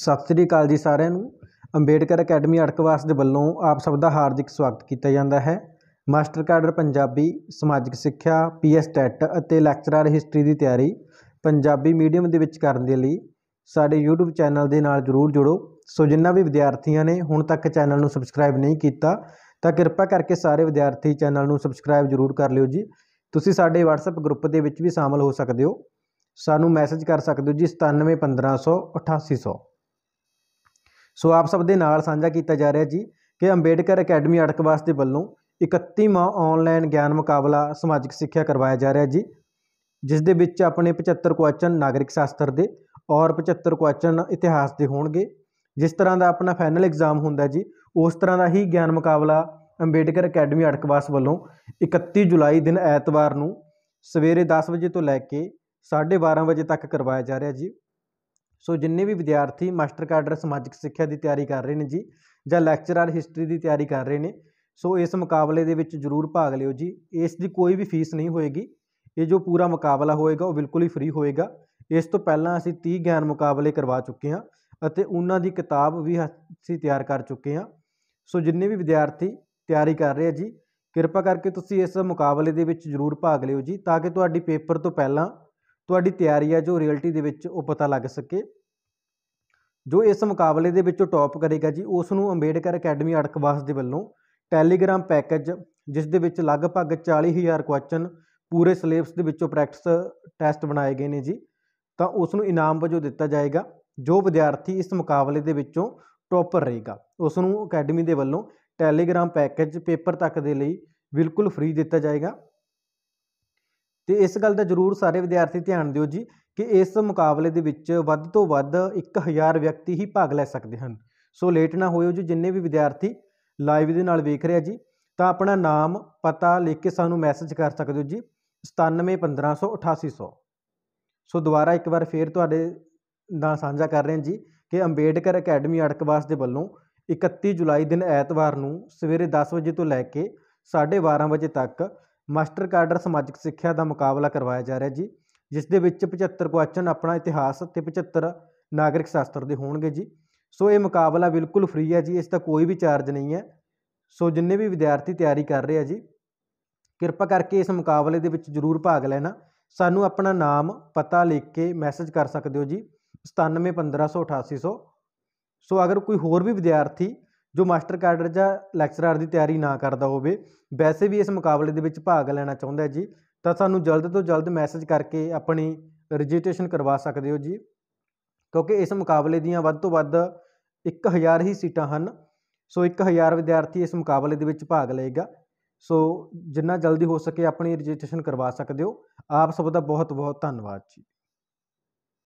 ਸਤਿ ਸ੍ਰੀ ਅਕਾਲ ਜੀ ਸਾਰਿਆਂ ਨੂੰ ਅੰਬੇਡਕਰ ਅਕੈਡਮੀ ਅੜਕਵਾਸ ਦੇ ਵੱਲੋਂ ਆਪ ਸਭ ਦਾ ਹਾਰਦਿਕ ਸਵਾਗਤ ਕੀਤਾ ਜਾਂਦਾ ਹੈ ਮਾਸਟਰ ਕਾਡਰ ਪੰਜਾਬੀ ਸਮਾਜਿਕ ਸਿੱਖਿਆ ਪੀਐਸ ਟੈਟ ਅਤੇ ਲੈਕਚਰਰ ਹਿਸਟਰੀ ਦੀ ਤਿਆਰੀ ਪੰਜਾਬੀ ਮੀਡੀਅਮ ਦੇ ਵਿੱਚ ਕਰਨ ਦੇ ਲਈ ਸਾਡੇ YouTube ਚੈਨਲ ਦੇ ਨਾਲ ਜਰੂਰ ਜੁੜੋ ਸੋ ਜਿੰਨਾ ਵੀ ਵਿਦਿਆਰਥੀਆਂ ਨੇ ਹੁਣ ਤੱਕ ਚੈਨਲ ਨੂੰ ਸਬਸਕ੍ਰਾਈਬ ਨਹੀਂ ਕੀਤਾ ਤਾਂ ਕਿਰਪਾ ਕਰਕੇ ਸਾਰੇ ਵਿਦਿਆਰਥੀ ਚੈਨਲ ਨੂੰ ਸਬਸਕ੍ਰਾਈਬ ਜਰੂਰ ਕਰ ਲਿਓ ਜੀ ਤੁਸੀਂ ਸਾਡੇ WhatsApp ਗਰੁੱਪ ਦੇ ਵਿੱਚ ਵੀ ਸ਼ਾਮਲ ਹੋ ਸਕਦੇ ਹੋ ਸਾਨੂੰ ਮੈਸੇਜ ਕਰ ਸਕਦੇ ਹੋ ਜੀ 971500 ਸੋ ਆਪ ਸਭ ਦੇ ਨਾਲ ਸਾਂਝਾ ਕੀਤਾ ਜਾ ਰਿਹਾ ਜੀ ਕਿ ਅੰਬੇਡਕਰ ਅਕੈਡਮੀ ਅਟਕਵਾਸ ਦੇ ਵੱਲੋਂ 31ਵਾਂ ਆਨਲਾਈਨ ਗਿਆਨ ਮੁਕਾਬਲਾ ਸਮਾਜਿਕ ਸਿੱਖਿਆ ਕਰਵਾਇਆ ਜਾ ਰਿਹਾ ਜੀ ਜਿਸ ਦੇ ਵਿੱਚ ਆਪਣੇ 75 ਕੁਐਸਚਨ ਨਾਗਰਿਕ ਸ਼ਾਸਤਰ ਦੇ ਔਰ 75 ਕੁਐਸਚਨ ਇਤਿਹਾਸ ਦੇ ਹੋਣਗੇ ਜਿਸ ਤਰ੍ਹਾਂ ਦਾ ਆਪਣਾ ਫਾਈਨਲ ਐਗਜ਼ਾਮ ਹੁੰਦਾ ਜੀ ਉਸ ਤਰ੍ਹਾਂ ਦਾ ਹੀ ਗਿਆਨ ਮੁਕਾਬਲਾ ਅੰਬੇਡਕਰ ਅਕੈਡਮੀ ਅੜਕਵਾਸ ਵੱਲੋਂ 31 ਜੁਲਾਈ ਦਿਨ ਐਤਵਾਰ ਨੂੰ ਸਵੇਰੇ 10 ਵਜੇ ਤੋਂ ਲੈ ਕੇ 12:30 ਵਜੇ ਤੱਕ ਕਰਵਾਇਆ ਜਾ ਰਿਹਾ ਜੀ ਸੋ ਜਿੰਨੇ ਵੀ ਵਿਦਿਆਰਥੀ ਮਾਸਟਰ ਕਾਡਰ ਸਮਾਜਿਕ ਸਿੱਖਿਆ ਦੀ ਤਿਆਰੀ ਕਰ ਰਹੇ ਨੇ ਜੀ ਜਾਂ ਲੈਕਚਰਰ ਹਿਸਟਰੀ ਦੀ ਤਿਆਰੀ ਕਰ ਰਹੇ ਨੇ ਸੋ ਇਸ ਮੁਕਾਬਲੇ ਦੇ ਵਿੱਚ ਜ਼ਰੂਰ ਭਾਗ ਲਿਓ ਜੀ ਇਸ ਦੀ ਕੋਈ ਵੀ ਫੀਸ ਨਹੀਂ ਹੋਏਗੀ ਇਹ ਜੋ ਪੂਰਾ ਮੁਕਾਬਲਾ ਹੋਏਗਾ ਉਹ ਬਿਲਕੁਲ ਹੀ ਫ੍ਰੀ ਹੋਏਗਾ ਇਸ ਤੋਂ ਪਹਿਲਾਂ ਅਸੀਂ 30 ਗਿਆਨ ਮੁਕਾਬਲੇ ਕਰਵਾ ਚੁੱਕੇ ਹਾਂ ਅਤੇ ਉਹਨਾਂ ਦੀ ਕਿਤਾਬ ਵੀ ਅਸੀਂ ਤਿਆਰ ਕਰ ਚੁੱਕੇ ਹਾਂ ਸੋ ਜਿੰਨੇ ਵੀ ਵਿਦਿਆਰਥੀ ਤਿਆਰੀ ਕਰ ਰਹੇ ਆ ਜੀ ਕਿਰਪਾ ਕਰਕੇ ਤੁਸੀਂ ਇਸ ਮੁਕਾਬਲੇ ਦੇ ਵਿੱਚ ਜ਼ਰੂਰ ਭਾਗ ਲਿਓ ਜੀ ਤਾਂ ਕਿ ਤੁਹਾਡੀ ਪੇਪਰ ਤੋਂ ਪਹਿਲਾਂ ਤੁਹਾਡੀ ਤਿਆਰੀ ਆ ਜੋ ਰਿਐਲਿਟੀ ਦੇ ਵਿੱਚ ਉਹ ਪਤਾ ਲੱਗ ਸਕੇ ਜੋ ਇਸ ਮੁਕਾਬਲੇ ਦੇ ਵਿੱਚੋਂ ਟੌਪ ਕਰੇਗਾ ਜੀ ਉਸ ਨੂੰ ਅੰਬੇਡਕਰ ਅਕੈਡਮੀ ਅੜਕਵਾਸ ਦੇ ਵੱਲੋਂ ਟੈਲੀਗ੍ਰਾਮ ਪੈਕੇਜ ਜਿਸ ਦੇ ਵਿੱਚ ਲਗਭਗ 40000 ਕੁਐਸਚਨ ਪੂਰੇ ਸਿਲੇਬਸ ਦੇ ਵਿੱਚੋਂ ਪ੍ਰੈਕਟਿਸ ਟੈਸਟ ਬਣਾਏ ਗਏ ਨੇ ਜੀ ਤਾਂ ਉਸ ਨੂੰ ਇਨਾਮ ਵਜੋਂ ਦਿੱਤਾ ਜਾਏਗਾ ਜੋ ਵਿਦਿਆਰਥੀ ਇਸ ਮੁਕਾਬਲੇ ਦੇ ਵਿੱਚੋਂ ਟੌਪਰ ਰਹੇਗਾ ਉਸ ਨੂੰ ਅਕੈਡਮੀ ਦੇ ਵੱਲੋਂ ਟੈਲੀਗ੍ਰਾਮ ਪੈਕੇਜ ਪੇਪਰ ਤੱਕ ਦੇ ਲਈ ਬਿਲਕੁਲ ਫ੍ਰੀ ਦਿੱਤਾ ਜਾਏਗਾ ਤੇ ਇਸ ਗੱਲ ਦਾ ਜ਼ਰੂਰ ਸਾਰੇ ਵਿਦਿਆਰਥੀ ਧਿਆਨ ਦਿਓ ਜੀ ਕਿ ਇਸ ਮੁਕਾਬਲੇ ਦੇ ਵਿੱਚ ਵੱਧ ਤੋਂ ਵੱਧ 1000 ਵਿਅਕਤੀ ਹੀ ਭਾਗ ਲੈ ਸਕਦੇ ਹਨ ਸੋ ਲੇਟ ਨਾ ਹੋਇਓ ਜੀ ਜਿੰਨੇ ਵੀ ਵਿਦਿਆਰਥੀ ਲਾਈਵ ਦੇ ਨਾਲ ਵੇਖ ਰਿਹਾ ਜੀ ਤਾਂ ਆਪਣਾ ਨਾਮ ਪਤਾ ਲਿਖ ਕੇ ਸਾਨੂੰ ਮੈਸੇਜ ਕਰ ਸਕਦੇ ਹੋ ਜੀ 971588 ਸੋ ਦੁਬਾਰਾ ਇੱਕ ਵਾਰ ਫੇਰ ਤੁਹਾਡੇ ਨਾਲ ਸਾਂਝਾ ਕਰ ਰਹੇ ਹਾਂ ਜੀ ਕਿ ਅੰਬੇਡਕਰ ਅਕੈਡਮੀ ਅੜਕਵਾਸ ਦੇ ਵੱਲੋਂ 31 ਜੁਲਾਈ ਦਿਨ ਐਤਵਾਰ ਨੂੰ ਸਵੇਰੇ 10 ਵਜੇ ਤੋਂ ਲੈ ਕੇ 12:30 ਵਜੇ ਤੱਕ ਮਾਸਟਰ ਕਾਡਰ ਸਮਾਜਿਕ ਸਿੱਖਿਆ ਦਾ ਮੁਕਾਬਲਾ ਕਰਵਾਇਆ ਜਾ ਰਿਹਾ ਜੀ ਜਿਸ ਦੇ ਵਿੱਚ 75 ਕੁਐਸਚਨ ਆਪਣਾ ਇਤਿਹਾਸ ਤੇ 75 ਨਾਗਰਿਕ ਸ਼ਾਸਤਰ ਦੇ ਹੋਣਗੇ ਜੀ ਸੋ ਇਹ ਮੁਕਾਬਲਾ ਬਿਲਕੁਲ ਫ੍ਰੀ ਹੈ ਜੀ ਇਸ ਦਾ ਕੋਈ ਵੀ ਚਾਰਜ ਨਹੀਂ ਹੈ ਸੋ ਜਿੰਨੇ ਵੀ ਵਿਦਿਆਰਥੀ ਤਿਆਰੀ ਕਰ ਰਹੇ ਆ ਜੀ ਕਿਰਪਾ ਕਰਕੇ ਇਸ ਮੁਕਾਬਲੇ ਦੇ ਵਿੱਚ ਜ਼ਰੂਰ ਭਾਗ ਲੈਣਾ ਸਾਨੂੰ ਆਪਣਾ ਨਾਮ ਪਤਾ ਲਿਖ ਕੇ ਮੈਸੇਜ ਕਰ ਸਕਦੇ ਹੋ ਜੀ 9715188800 ਸੋ ਅਗਰ ਕੋਈ ਹੋਰ ਵੀ ਵਿਦਿਆਰਥੀ ਜੋ ਮਾਸਟਰ ਕਾਡਰ ਜਾਂ ਲੈਕਚਰਰ ਦੀ ਤਿਆਰੀ ਨਾ ਕਰਦਾ ਹੋਵੇ ਵੈਸੇ ਵੀ ਇਸ ਮੁਕਾਬਲੇ ਦੇ ਵਿੱਚ ਭਾਗ ਲੈਣਾ ਚਾਹੁੰਦਾ ਹੈ ਜੀ ਤਾਂ ਸਾਨੂੰ ਜਲਦ ਤੋਂ ਜਲਦ ਮੈਸੇਜ ਕਰਕੇ ਆਪਣੀ ਰਜਿਸਟ੍ਰੇਸ਼ਨ ਕਰਵਾ ਸਕਦੇ ਹੋ ਜੀ ਕਿਉਂਕਿ ਇਸ ਮੁਕਾਬਲੇ ਦੀਆਂ ਵੱਧ ਤੋਂ ਵੱਧ 1000 ਹੀ ਸੀਟਾਂ ਹਨ ਸੋ 1000 ਵਿਦਿਆਰਥੀ ਇਸ ਮੁਕਾਬਲੇ ਦੇ ਵਿੱਚ ਭਾਗ ਲਏਗਾ ਸੋ ਜਿੰਨਾ ਜਲਦੀ ਹੋ ਸਕੇ ਆਪਣੀ ਰਜਿਸਟ੍ਰੇਸ਼ਨ ਕਰਵਾ ਸਕਦੇ ਹੋ ਆਪ ਸਭ ਦਾ ਬਹੁਤ ਬਹੁਤ ਧੰਨਵਾਦ ਜੀ